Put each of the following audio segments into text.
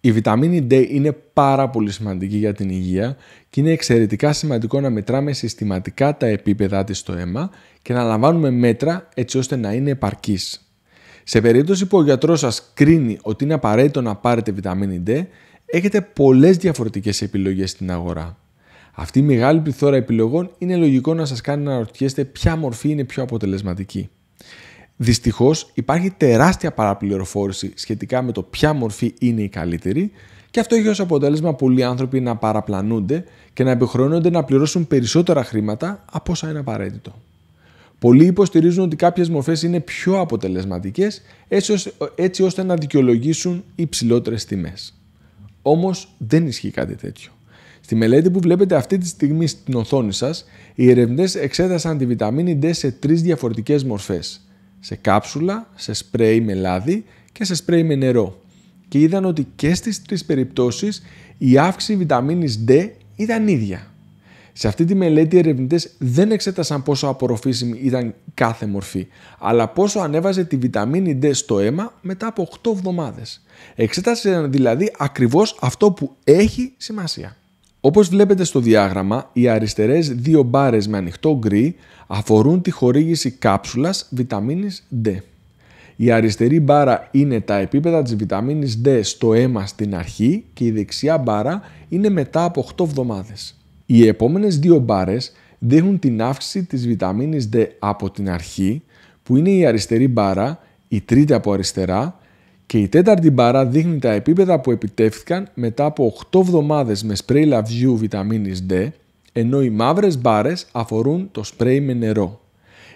Η βιταμίνη D είναι πάρα πολύ σημαντική για την υγεία και είναι εξαιρετικά σημαντικό να μετράμε συστηματικά τα επίπεδά της στο αίμα και να λαμβάνουμε μέτρα έτσι ώστε να είναι επαρκής. Σε περίπτωση που ο γιατρός σας κρίνει ότι είναι απαραίτητο να πάρετε βιταμίνη D, έχετε πολλές διαφορετικές επιλογές στην αγορά. Αυτή η μεγάλη πληθώρα επιλογών είναι λογικό να σας κάνει να ρωτιέστε ποια μορφή είναι πιο αποτελεσματική. Δυστυχώς υπάρχει τεράστια παραπληροφόρηση σχετικά με το ποια μορφή είναι η καλύτερη και αυτό έχει ως αποτέλεσμα πολλοί άνθρωποι να παραπλανούνται και να επιχρεώνονται να πληρώσουν περισσότερα χρήματα από όσα είναι απαραίτητο. Πολλοί υποστηρίζουν ότι κάποιες μορφές είναι πιο αποτελεσματικές έτσι ώστε να δικαιολογήσουν υψηλότερες τιμές. Όμως δεν ισχύει κάτι τέτοιο. Στη μελέτη που βλέπετε αυτή τη στιγμή στην οθόνη σας, οι ερευνητές εξέτασαν τη βιταμίνη D σε τρεις διαφορετικές μορφές σε κάψουλα, σε σπρέι με λάδι και σε σπρέι με νερό. Και είδαν ότι και στις τρεις περιπτώσεις η αύξηση βιταμίνης D ήταν ίδια. Σε αυτή τη μελέτη οι ερευνητές δεν εξέτασαν πόσο απορροφήσιμη ήταν κάθε μορφή, αλλά πόσο ανέβαζε τη βιταμίνη D στο αίμα μετά από 8 εβδομάδες. Εξέτασαν δηλαδή ακριβώς αυτό που έχει σημασία. Όπως βλέπετε στο διάγραμμα, οι αριστερές δύο μπάρες με ανοιχτό γκρι αφορούν τη χορήγηση κάψουλας βιταμίνης D. Η αριστερή μπάρα είναι τα επίπεδα της βιταμίνης D στο αίμα στην αρχή και η δεξιά μπάρα είναι μετά από 8 εβδομάδες. Οι επόμενες δύο μπάρες δείχνουν την αύξηση της βιταμίνης D από την αρχή, που είναι η αριστερή μπάρα, η τρίτη από αριστερά και η τέταρτη μπάρα δείχνει τα επίπεδα που επιτεύχθηκαν μετά από 8 εβδομάδες με σπρέι λαβιού βιταμίνης D, ενώ οι μαύρες μπάρες αφορούν το σπρέι με νερό.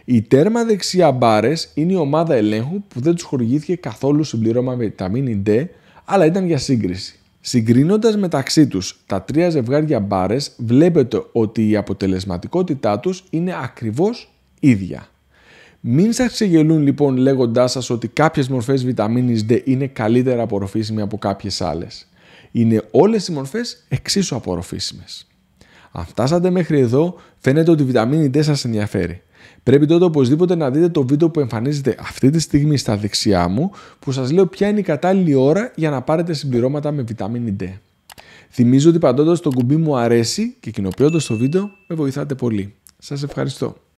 Οι τέρμα δεξιά μπάρες είναι η ομάδα ελέγχου που δεν τους χορηγήθηκε καθόλου συμπληρώμα βιταμίνη D, αλλά ήταν για σύγκριση. Συγκρίνοντας μεταξύ τους τα τρία ζευγάρια μπάρες βλέπετε ότι η αποτελεσματικότητά τους είναι ακριβώς ίδια. Μην σας ξεγελούν λοιπόν λέγοντάς σας ότι κάποιες μορφές βιταμίνης D είναι καλύτερα απορροφήσιμε από κάποιες άλλες. Είναι όλες οι μορφές εξίσου απορροφήσιμες. Αν φτάσατε μέχρι εδώ, φαίνεται ότι η βιταμίνη D σας ενδιαφέρει. Πρέπει τότε οπωσδήποτε να δείτε το βίντεο που εμφανίζεται αυτή τη στιγμή στα δεξιά μου, που σας λέω ποια είναι η κατάλληλη ώρα για να πάρετε συμπληρώματα με βιταμίνη D. Θυμίζω ότι παντώντας το κουμπί μου αρέσει και κοινοποιώντας το βίντεο με βοηθάτε πολύ. Σας ευχαριστώ.